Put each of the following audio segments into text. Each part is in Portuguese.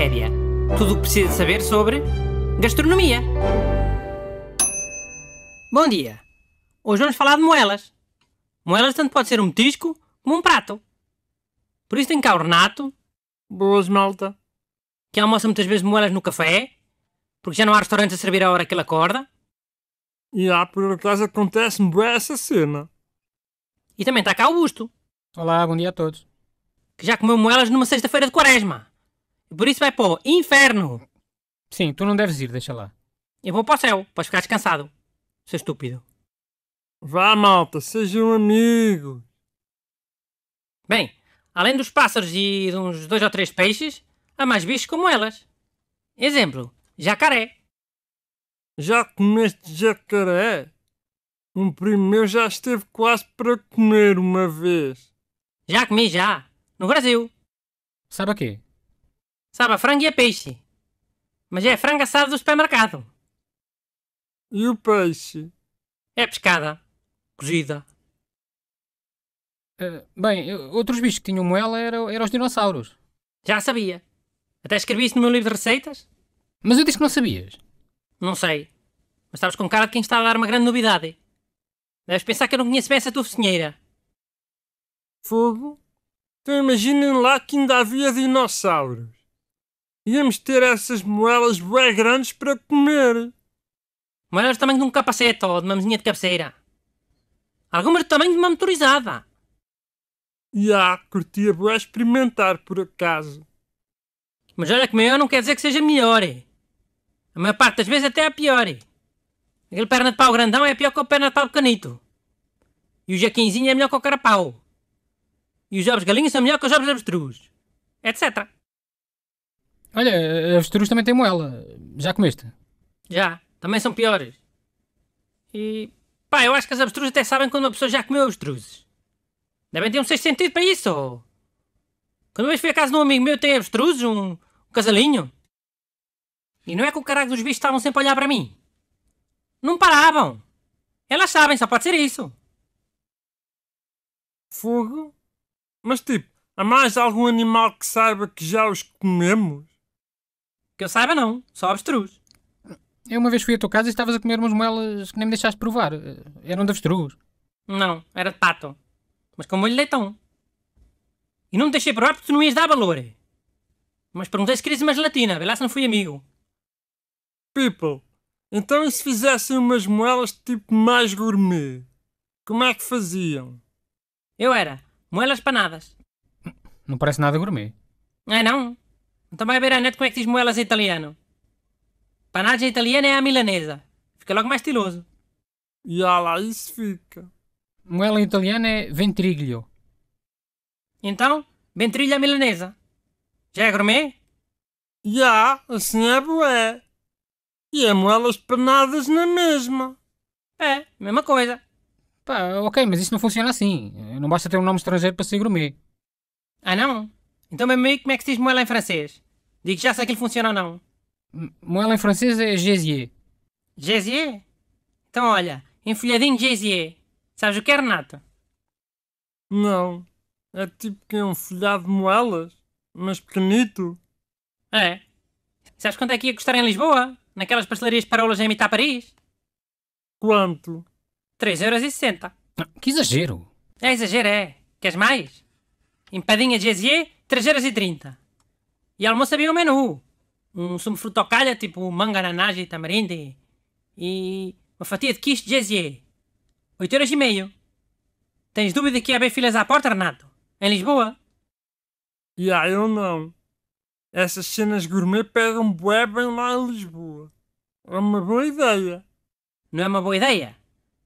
Wikipédia. Tudo o que precisa saber sobre gastronomia. Bom dia. Hoje vamos falar de moelas. Moelas tanto pode ser um petisco como um prato. Por isso tem cá o Renato. Boas, malta. Que almoça muitas vezes moelas no café, porque já não há restaurantes a servir à hora que ele acorda. E há, por acaso, acontece-me bem essa cena. E também está cá Busto. Olá, bom dia a todos. Que já comeu moelas numa sexta-feira de quaresma. Por isso vai o inferno. Sim, tu não deves ir, deixa lá. Eu vou para o céu, podes ficar descansado. Seu estúpido. Vá, malta, seja um amigo. Bem, além dos pássaros e de uns dois ou três peixes, há mais bichos como elas. Exemplo, jacaré. Já comeste jacaré? Um primo meu já esteve quase para comer uma vez. Já comi já, no Brasil. Sabe a quê? Sabe, a frango e a é peixe. Mas é frango assado do supermercado. E o peixe? É pescada. Cozida. Uh, bem, outros bichos que tinham moela eram, eram os dinossauros. Já sabia. Até escrevi isso no meu livro de receitas. Mas eu disse que não sabias. Não sei. Mas estavas com cara de quem está a dar uma grande novidade. Deves pensar que eu não conheço bem essa tua focinheira. Fogo? Então imaginem lá que ainda havia dinossauros. Íamos ter essas moelas bem grandes para comer. do tamanho de um capacete ou de uma mesinha de cabeceira. Algumas do tamanho de uma motorizada. Ya, yeah, curtia boa experimentar por acaso. Mas olha que maior não quer dizer que seja melhor. A maior parte das vezes até é pior. Aquele perna de pau grandão é pior que o perna de pau pequenito. E o jaquinzinho é melhor que o carapau. E os ovos galinhos são melhor que os ovos abstrus. Etc. Olha, os turus também têm moela. Já comeste? Já. Também são piores. E. pá, eu acho que as abstruses até sabem quando uma pessoa já comeu abstruses. Devem ter um sexto sentido para isso. Quando eu fui a casa de um amigo meu, tem abstruses, um, um casalinho. E não é que o caralho dos bichos estavam sempre a olhar para mim. Não paravam. Elas sabem, só pode ser isso. Fogo? Mas tipo, há mais algum animal que saiba que já os comemos? Que eu saiba, não. Só avestruz. Eu uma vez fui à tua casa e estavas a comer umas moelas que nem me deixaste provar. Eram de avestruz. Não, era de pato. Mas com molho de leitão. E não me deixei provar porque tu não ias dar valor. Mas perguntei se querias uma gelatina. Vê lá se não fui amigo. People, então e se fizessem umas moelas tipo mais gourmet? Como é que faziam? Eu era. Moelas panadas. Não parece nada gourmet. É não? Então vai ver a net como é que diz moelas em italiano. Panagem italiana é a milanesa. Fica logo mais estiloso. E lá isso fica. Moela em italiano é ventriglio. Então, ventriglio é milanesa. Já é gourmet? Já, assim é boé. E é moelas panadas na mesma. É, mesma coisa. Pá, ok, mas isso não funciona assim. Não basta ter um nome estrangeiro para ser gourmet. Ah não? Então, meu amigo, como é que se diz moela em francês? Digo já se aquilo funciona ou não. moela em francês é gésier. Gésier? Então, olha, enfolhadinho de gésier. Sabes o que é, Renato? Não. É tipo que é um folhado de moelas, mas pequenito. É. Sabes quanto é que ia custar em Lisboa? Naquelas pastelarias parolas a imitar Paris? Quanto? 3,60€. Ah, que exagero! É exagero, é. Queres mais? Empadinha de gésier horas E almoço havia o menu. Um sumo fruto calha, tipo manga, e tamarinde. E uma fatia de quiche de GZE. 8 horas e meio. Tens dúvida que ia haver filas à porta, Renato? Em Lisboa? E yeah, eu não. Essas cenas gourmet pegam bué bem lá em Lisboa. É uma boa ideia. Não é uma boa ideia.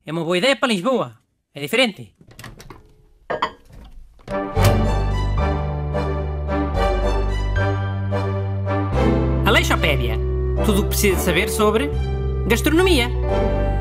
É uma boa ideia para Lisboa. É diferente. Peixopédia. Tudo o que precisa saber sobre gastronomia.